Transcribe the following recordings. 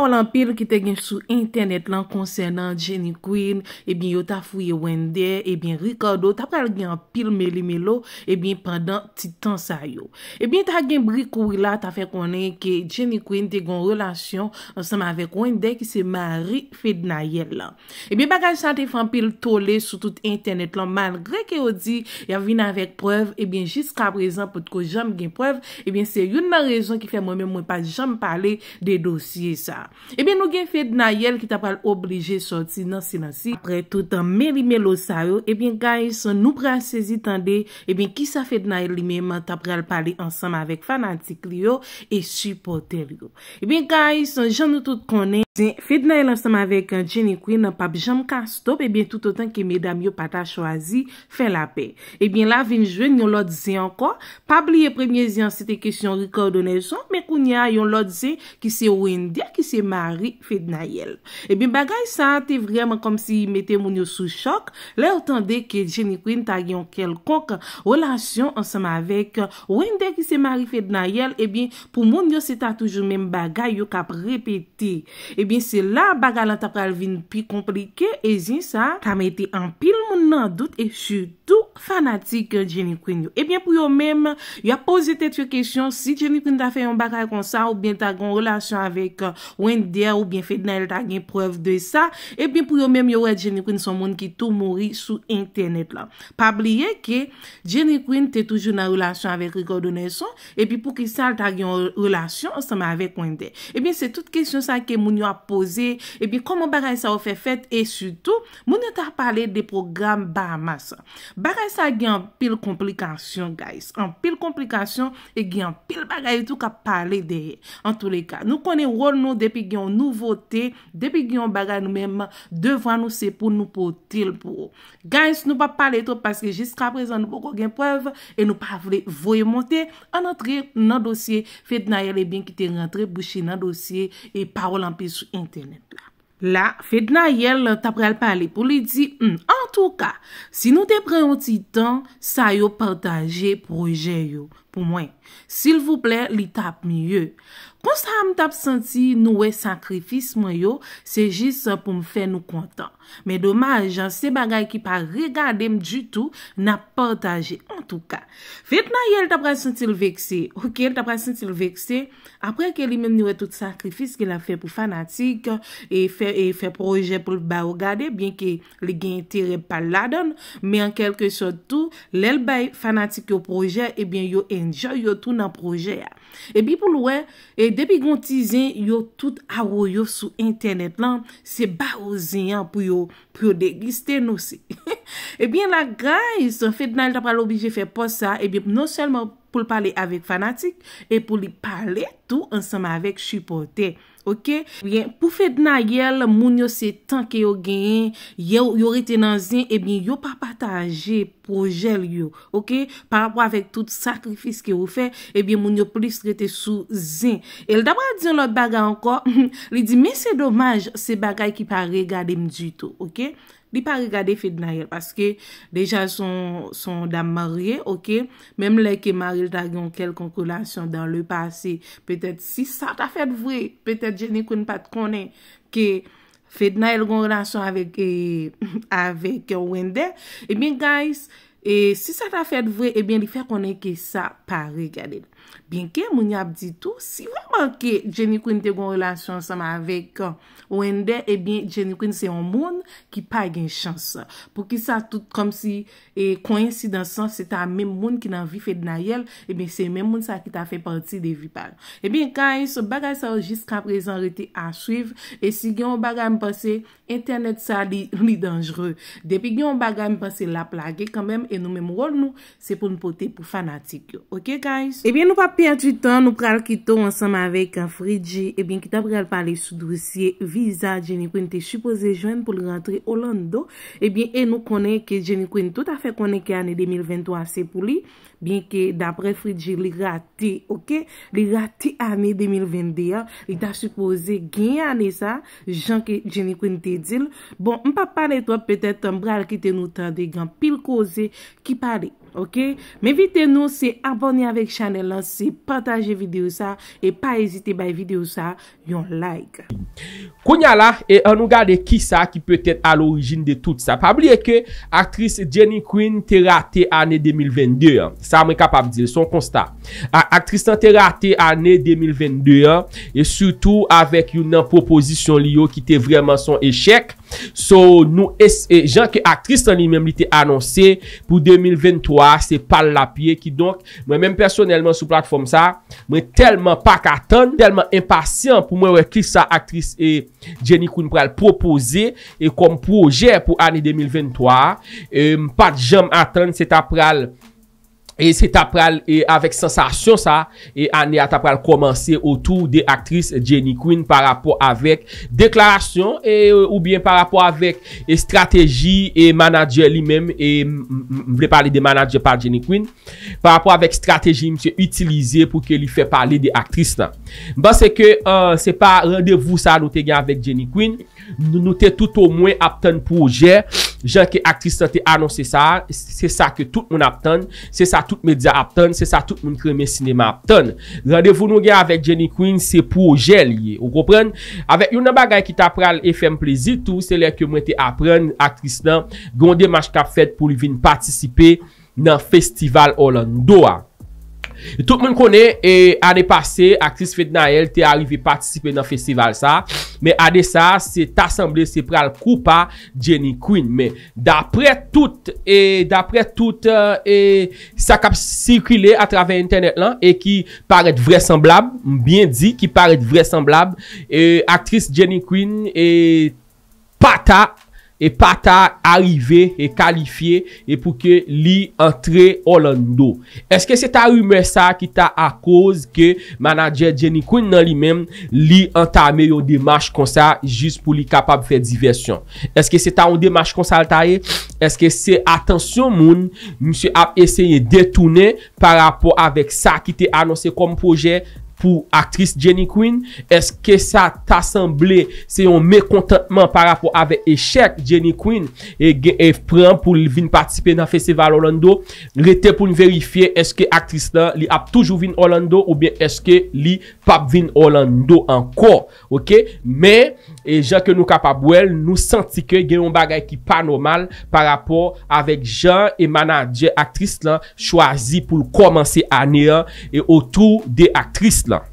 ou lan pil ki te gen sou internet lan konsen nan Jenny Quinn e eh bin yo ta fweye Wenday e eh bin Ricardo ta pral gen pil meli melo e eh bin pandan titan sayo e bin ta gen bri kouy la ta fe konen ke Jenny Quinn te gen relasyon ansanman vek Wenday ki se mari fed na yel lan e bin bagaj sa te fan pil tole sou tout internet lan malgre ke yo di ya vina vek prev e bin jiska prezant potko jam gen prev e bin se yon nan rezon ki fe mwen men mwen pa jam pale de dosye sa E eh bin nou gen fed na yel ki tapal oblije sorti nan silansi apre toutan meri melo sa yo. E eh bin guys, nou pransesi tan de ki sa fed na yel li menman tapal pali ansanm avek fanatik li yo e supporter yo. E eh bin guys, jan nou tout konen. Fede Nayel ansem avek eh, Jenny Quinn anpap jam kastop e eh bin tout otan ke medam yo pata chwazi fè la pe. E eh bin la vinjwen yon lòd zè anko, pab liye premye zè an sete kesyon rikor donè son, me koun ya yon lòd zè ki se wende, ki se mari Fede Nayel. E bin bagay sa ate vreman kom si mette moun yo sou chok, lè otan de ke Jenny Quinn tagyon kelkonk wòlasyon ansem avek wende ki se mari Fede Nayel, e bin pou moun yo se ta toujou men bagay yo kap repeti. E eh bin se la baga lan tapal vin pi komplike e zin sa. Kame iti an pil moun nan dout e chou dout. fanatik jenikwen yo. Ebyen eh pou yo mem, yo a pose tetwe kèsyon si jenikwen ta fè yon bagay kon sa ou ben euh, ta gwen relasyon avèk wèndè ou ben fè nan el ta gwen prew de sa ebyen eh pou yo mem yo wè jenikwen son moun ki tou mouri sou internet la. Pabliye ke jenikwen te toujou nan relasyon avèk rigode nè son, ebyen pou ki sa el ta gwen relasyon, seman avèk wèndè. Ebyen eh se tout kèsyon sa ke moun yo a pose ebyen koman bagay sa ou fè fèt e sütou, moun yo ta pale de program ba mas. Bagay Sa gen an pil komplikasyon guys, an pil komplikasyon e gen an pil bagay etou ka pale deye. An tou le ka, nou kone rol nou depi gen an nouvote, depi gen an bagay nou menm, devwa nou se pou nou pou til pou. Guys, nou pa pale etou paske jiska prezan nou pou kon gen poev, e nou pa vle voye monte, an antre nan dosye, fet na yele bin ki te rentre bouchi nan dosye e parol an pi sou internet la. La, fè d'na yè l tapre al pale pou li di, en tou ka, si nou te pre yon ti tan, sa yo partaje proje yo, pou mwen. Sil vou ple, li tap mi yo. Konstan m tap senti nouwe sakrifis mwen yo, se jis pou m fe nou kontan. Me domajan, se bagay ki pa rigade m du tou, na portaje, an tou ka. Fet nan yel tap re senti l vekse, ou ki yel tap re senti l vekse, apre ke li men nouwe tout sakrifis ki la fe pou fanatik, e fe e proje pou l ba ou gade, bien ki li gen tere pa ladon, me an kelke sotou, l el bay fanatik yo proje, e bien yo enjoy yo tou nan proje ya. E bi pou louwe, e depi gontizen, yo tout awo yo sou internet lan, se ba ozen yan pou yo deglisten osi. Ebyen la, guys, fednal tapal obije fe posa, ebyen nou selman pou l pali avek fanatik, e pou li pali tou ansama avek chupote. Ok? Bien, pou fed na yel, moun yo se tanke yo genyen, yo retenan zin, e bin yo pa pataje projel yo. Ok? Parapwa avek tout sakrifis ke yo fe, e eh bin moun yo plis rete sou zin. El dabwa diyon lot bagay anko, li di, men se domaj se bagay ki pa regade mdito. Ok? Ok? Di pa rigade fed na el, paske deja son dam marye, ok, mem le ke marye tagyon kel konrelasyon dan le pasi, petet si sa ta fed vwe, petet jenikoun pat konen ke fed na el konrelasyon e, avek wende, e bin guys, e, si sa ta fed vwe, e bin di fe konen ke sa pa rigade. Ben ke moun ap di tou, si wè manke Jenny Quinn te goun relasyon saman avèk ou euh, endè, e eh ben Jenny Quinn se yon moun ki pa gen chans. Pou ki sa tout kom si e, konensi dansan, se ta mèm moun ki nan vi fèd nan yèl, e eh ben se mèm moun sa ki ta fè parti de vi pal. Eh e ben guys, bagay sa o jist ka prezen rete a suiv, e si gen yon bagay mi pase, internet sa li, li denjre. Depi gen yon bagay mi pase la plage, kan mèm e nou mèm rol nou, se pou nou pote pou fanatik yo. Ok guys? E ben nou papi Nou pral kiton ansam avek a Fridji e bin ki ta pral pale sou dosye viza Jenny Quinn te supose jwen pou l rentre Orlando E bin e nou konen ke Jenny Quinn touta fe konen ke ane 2023 se pou li Bin ke dapre Fridji li rate, ok? Li rate ane 2021 Li ta supose gen ane sa jan ke Jenny Quinn te dil Bon, mpa pale to, petet mpral kite nou tan de gen pil koze ki pale Ok, me evite nou se abonye avek chanel la, se pataje videou sa, e pa ezite bay videou sa, yon like Kounya la, e an nou gade ki sa ki peut ete al orijine de tout sa Pablie ke, aktris Jenny Quinn te rate ane 2022, sa mwen kapabize, son konsta A, aktris nan te rate ane 2022, e surtout avek yon nan proposisyon li yo ki te vreman son eshek So nou es e jan ke aktris an li men li te anonsi pou 2023 se pal la piye ki donk mwen men personelman sou platform sa mwen telman pak atan, telman impasyan pou mwen wekli sa aktris e Jenny Kounkwal proposi e kom proje pou an li 2023 e m pat jan m atan se ta pral. E se ta pral e avek sensasyon sa e ane a ta pral komanse otou de aktris Jenny Quinn pa rapor avek deklarasyon euh, ou bien pa rapor avek estrategi e manager li menm e mwle pale de manager pa Jenny Quinn. Pa rapor avek estrategi mse utilize pou ke li fe pale de aktris la. Bas bon, euh, se ke se pa randevou sa nou te gen avek Jenny Quinn. Nou te tout ou mwen apten proje, jan ke akris nan te anonsen sa, se sa ke tout mwen apten, se sa tout medya apten, se sa tout mwen kreme sinema apten. Radevou nou gen avèk Jenny Queen se proje liye, ou kopren? Avèk yon nan bagay ki ta pral FM Plezitou, se lè ke mwen te aprèn akris nan, gonde mashkap fèt pou li vin patisipe nan festival Orlando a. Tout moun kone, e, ane pase, aktris Fednael te arive patisipe nan festival sa, me ade sa, se tasemble se pral koupa Jenny Quinn, me dapre tout, e dapre tout, e sa kap sirkile atrave internet lan, e ki paret vresemblab, mbyen di ki paret vresemblab, e aktris Jenny Quinn, e pata, E pa ta arrive e kalifiye e pou ke li entre Orlando. Eske se ta rume sa ki ta akouz ke manager Jenny Quinn nan li men li entame yo demache konsa jist pou li kapab fè diversyon. Eske se ta yon demache konsa al ta e? Eske se atensyon moun msye ap esye detounè par rapport avek sa ki te anonsè kom projè? pou aktris Jenny Quinn, eske sa tasemble, se yon mekontatman, para pou ave eshek, Jenny Quinn, e gen ef pran, pou vin patisipe nan festival Orlando, rete pou n verifiye, eske aktris la, li ap toujou vin Orlando, ou bien eske li, pap vin Orlando anko, ok, me, E jan ke nou kapabou el, nou santi ke gen yon bagay ki pa normal Par rapport avek jan e manadje aktris lan Chwazi pou l komanse ane an E otou de aktris lan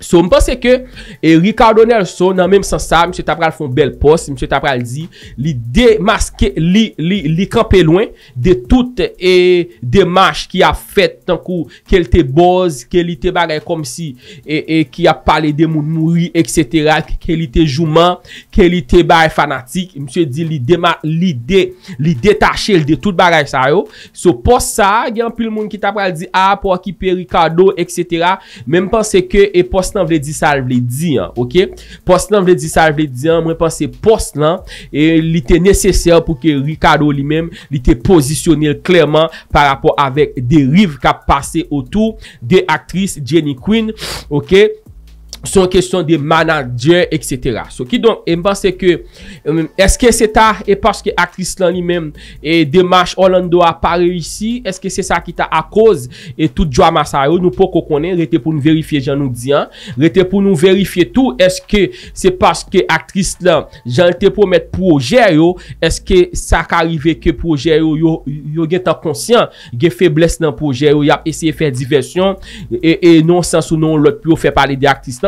So, mpense ke, e Ricardo Nelson nan menm sensa, msye tapral foun bel post msye tapral di, li demaske li, li, li, li krepe lwen de tout e demaske ki a fet, tankou ke li te boz, ke li te bagay kom si e, e, ki a pale de moun mouri ek setera, ke li te jouman ke li te bagay fanatik msye di, li demaske, li de li detache, li de tout bagay sa yo So, pos sa, gen pli moun ki tapral di, a, ah, pou akipi Ricardo, ek setera menm pense ke, e pos Post nan vle di sa vle di an, ok? Post nan vle di sa vle di an, mwen pan se post nan E li te neseser pou ke Ricardo li mem li te pozisyonil klerman Par rapport avek de riv ka pase o tou De aktris Jenny Quinn, ok? son kesyon de manager, etc. So ki don, e mban se ke eske se ta, e paske aktris lan li men, e Demache Orlando a pare li si, eske se sa ki ta a koz, e tout drama sa yo, nou po ko konen, rete pou nou verifiye jan nou diyan, rete pou nou verifiye tou, eske se paske aktris lan jan rete pou met projè yo, eske sa ka arrive ke projè yo, yo gen tan konsyen gen febles nan projè yo, yap eseye fè diversyon, e non sens ou non lòt pou yo fè pale de aktris lan,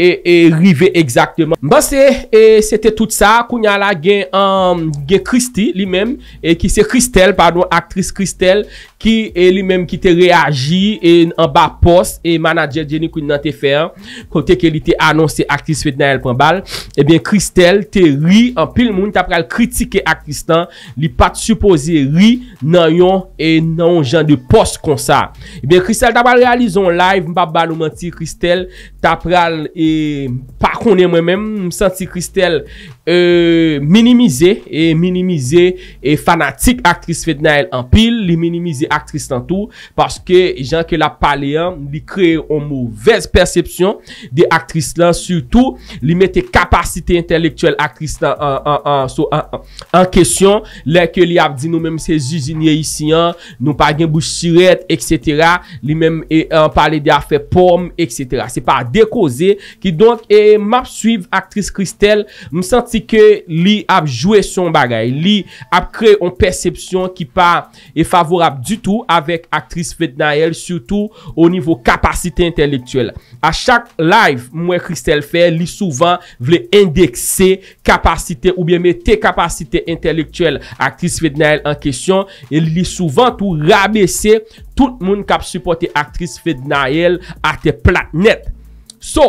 E, e rive ekzakteman Basè, e sete tout sa Kou nyala gen en um, gen Christy Li men, e ki se Christel, pardon Aktris Christel, ki e li men Ki te reagi e, en ba pos E manager Jenny Kou nan te fer Kote ke li te anonsi Aktris Fetnael Pambal, e ben Christel Te ri en pil moun, ta pral kritike A Christen, li pat suppose Ri nan yon E nan jan de pos kon sa E ben Christel, ta pral realizon live Mba balouman ti Christel, ta pral E Par konen mwen men, msansi Kristel euh, minimize, e minimize e fanatik aktris Fetnael anpil, li minimize aktris lantou, paske jan ke la pale an, li kreye an mouvez persepsyon di aktris lantou, surtout li mette kapasite intelektuel aktris lantou an kesyon, lè ke li ap di nou menm se zizinye isi an, nou pagen bou chiret, etc. Li menm e, en pale de afe pom, etc. Se pa dekoze, Ki donk e map suiv aktris Kristel M senti ke li ap jwe son bagay Li ap kre yon persepsyon ki pa e favorab du tou Avèk aktris Fednael Soutou o nivou kapasite entelektuel A chak live mwen Kristel fè Li souvan vle endekse kapasite Ou bie me te kapasite entelektuel Aktris Fednael an kesyon e Li souvan tou rabese Tout moun kap supporte aktris Fednael A te plat net So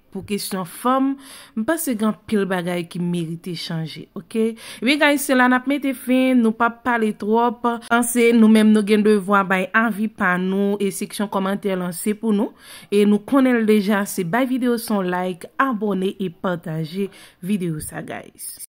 pou kesyon fòm, mpase gen pil bagay ki merite chanje, ok? Oui, guys, se lan ap mette fin, nou pa pale trop, anse nou menm nou gen devwa bay anvi pa nou, e seksyon komantè lanse pou nou, e nou konel deja se bay video son like, abone e pataje video sa, guys.